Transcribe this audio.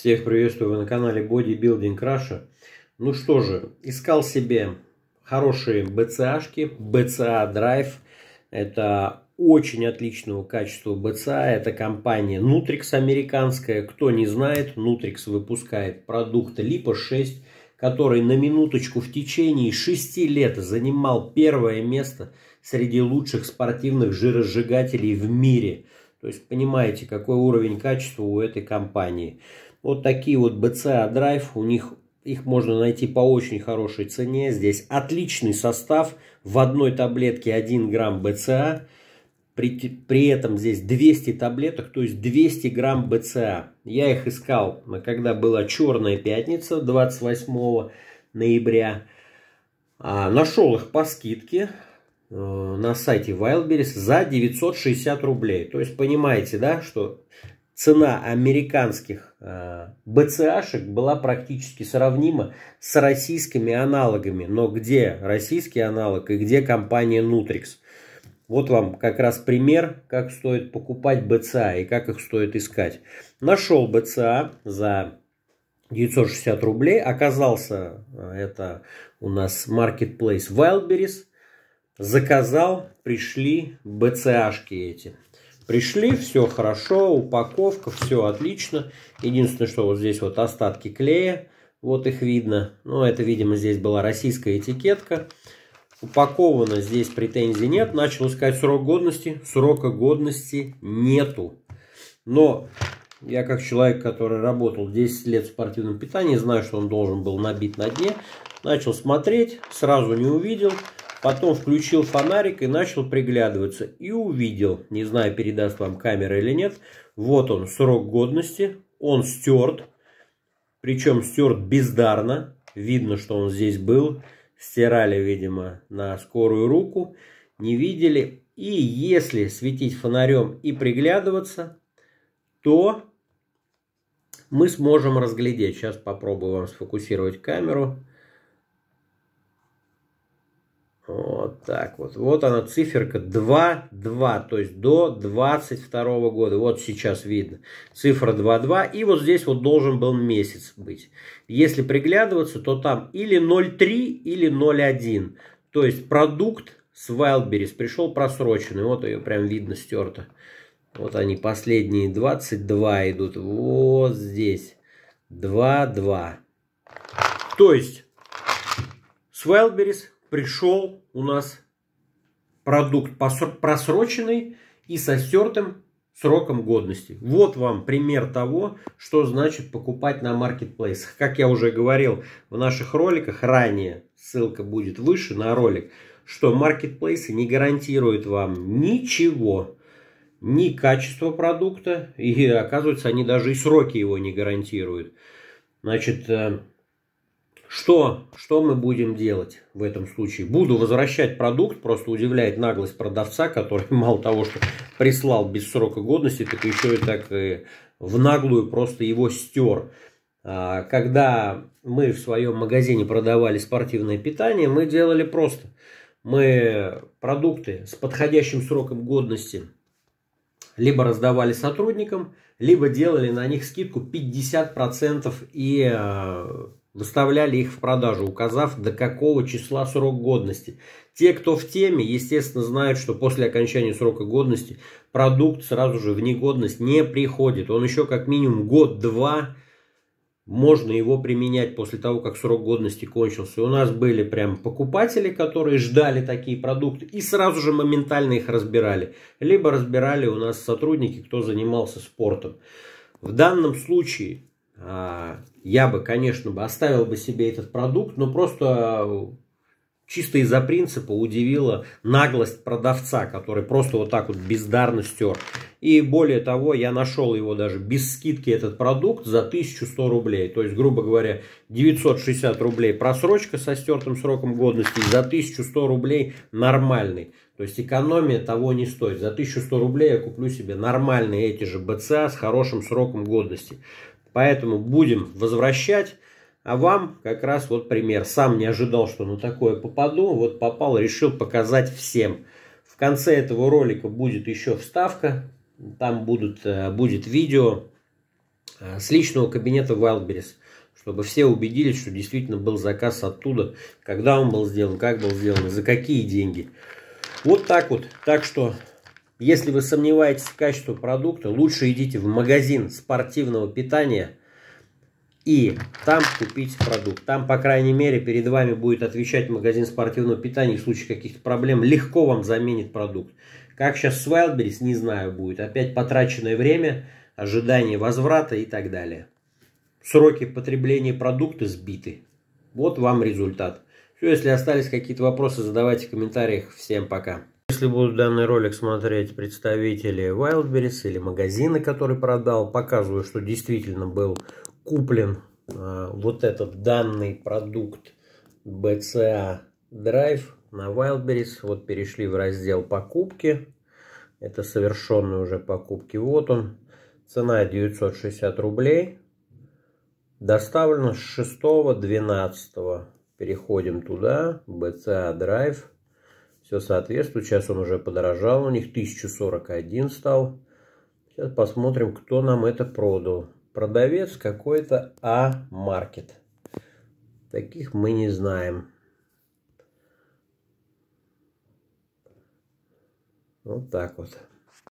Всех приветствую на канале Bodybuilding Russia. Ну что же, искал себе хорошие БЦАшки. БЦА Drive. Это очень отличного качества БЦА. Это компания Nutrix американская. Кто не знает, Nutrix выпускает продукт Lipo 6, который на минуточку в течение 6 лет занимал первое место среди лучших спортивных жиросжигателей в мире. То есть понимаете, какой уровень качества у этой компании. Вот такие вот BCA Drive, у них их можно найти по очень хорошей цене. Здесь отличный состав. В одной таблетке 1 грамм БЦА. При, при этом здесь 200 таблеток, то есть 200 грамм БЦА. Я их искал, когда была Черная пятница, 28 ноября. А, нашел их по скидке э, на сайте Wildberries за 960 рублей. То есть понимаете, да, что цена американских э, БЦАшек была практически сравнима с российскими аналогами, но где российский аналог и где компания Nutrix. Вот вам как раз пример, как стоит покупать БЦА и как их стоит искать. Нашел БЦА за 960 рублей. Оказался э, это у нас marketplace Wildberries. Заказал, пришли БЦАшки эти. Пришли, все хорошо, упаковка, все отлично. Единственное, что вот здесь вот остатки клея, вот их видно. Ну, это, видимо, здесь была российская этикетка. Упаковано здесь претензий нет. Начал искать срок годности. Срока годности нету. Но я как человек, который работал 10 лет в спортивном питании, знаю, что он должен был набить на дне. Начал смотреть, сразу не увидел. Потом включил фонарик и начал приглядываться. И увидел, не знаю, передаст вам камера или нет, вот он, срок годности. Он стерт, причем стерт бездарно. Видно, что он здесь был. Стирали, видимо, на скорую руку. Не видели. И если светить фонарем и приглядываться, то мы сможем разглядеть. Сейчас попробую вам сфокусировать камеру. Вот так вот. Вот она циферка 2.2, то есть до 22 года. Вот сейчас видно. Цифра 2.2. И вот здесь вот должен был месяц быть. Если приглядываться, то там или 0.3, или 0.1. То есть продукт с Wildberries пришел просроченный. Вот ее прям видно стерто. Вот они, последние 22 идут. Вот здесь. 2.2. То есть с Wildberries пришел у нас продукт просроченный и со стертым сроком годности. Вот вам пример того, что значит покупать на маркетплейсах. Как я уже говорил в наших роликах ранее, ссылка будет выше на ролик, что маркетплейсы не гарантируют вам ничего, ни качество продукта, и оказывается они даже и сроки его не гарантируют. Значит, э, что, что мы будем делать в этом случае? Буду возвращать продукт, просто удивляет наглость продавца, который мало того, что прислал без срока годности, так еще и так и э, в наглую просто его стер. А, когда мы в своем магазине продавали спортивное питание, мы делали просто. Мы продукты с подходящим сроком годности либо раздавали сотрудникам, либо делали на них скидку 50% и а, выставляли их в продажу, указав до какого числа срок годности. Те, кто в теме, естественно, знают, что после окончания срока годности продукт сразу же в негодность не приходит. Он еще как минимум год-два можно его применять после того, как срок годности кончился. У нас были прям покупатели, которые ждали такие продукты и сразу же моментально их разбирали. Либо разбирали у нас сотрудники, кто занимался спортом. В данном случае а, я бы, конечно, бы оставил бы себе этот продукт, но просто э, чисто из-за принципа удивила наглость продавца, который просто вот так вот бездарно стер. И более того, я нашел его даже без скидки этот продукт за 1100 рублей. То есть, грубо говоря, 960 рублей просрочка со стертым сроком годности и за 1100 рублей нормальный. То есть экономия того не стоит. За 1100 рублей я куплю себе нормальные эти же БЦА с хорошим сроком годности. Поэтому будем возвращать. А вам как раз вот пример. Сам не ожидал, что на такое попаду. Вот попал, решил показать всем. В конце этого ролика будет еще вставка. Там будут, э, будет видео э, с личного кабинета Wildberries. Чтобы все убедились, что действительно был заказ оттуда. Когда он был сделан, как был сделан, за какие деньги. Вот так вот. Так что если вы сомневаетесь в качестве продукта, лучше идите в магазин спортивного питания и там купить продукт. Там, по крайней мере, перед вами будет отвечать магазин спортивного питания. В случае каких-то проблем легко вам заменит продукт. Как сейчас с Wildberries, не знаю, будет. Опять потраченное время, ожидание возврата и так далее. Сроки потребления продукта сбиты. Вот вам результат. Все, если остались какие-то вопросы, задавайте в комментариях. Всем пока если будут данный ролик смотреть представители Wildberries или магазины, который продал, показываю, что действительно был куплен э, вот этот данный продукт BCA Drive а на Wildberries. Вот перешли в раздел покупки. Это совершенные уже покупки. Вот он. Цена 960 рублей. Доставлено с 6-12. Переходим туда. BCA Drive все соответствует. Сейчас он уже подорожал, у них 1041 стал. Сейчас посмотрим, кто нам это продал. Продавец какой-то А-маркет. Таких мы не знаем. Вот так вот.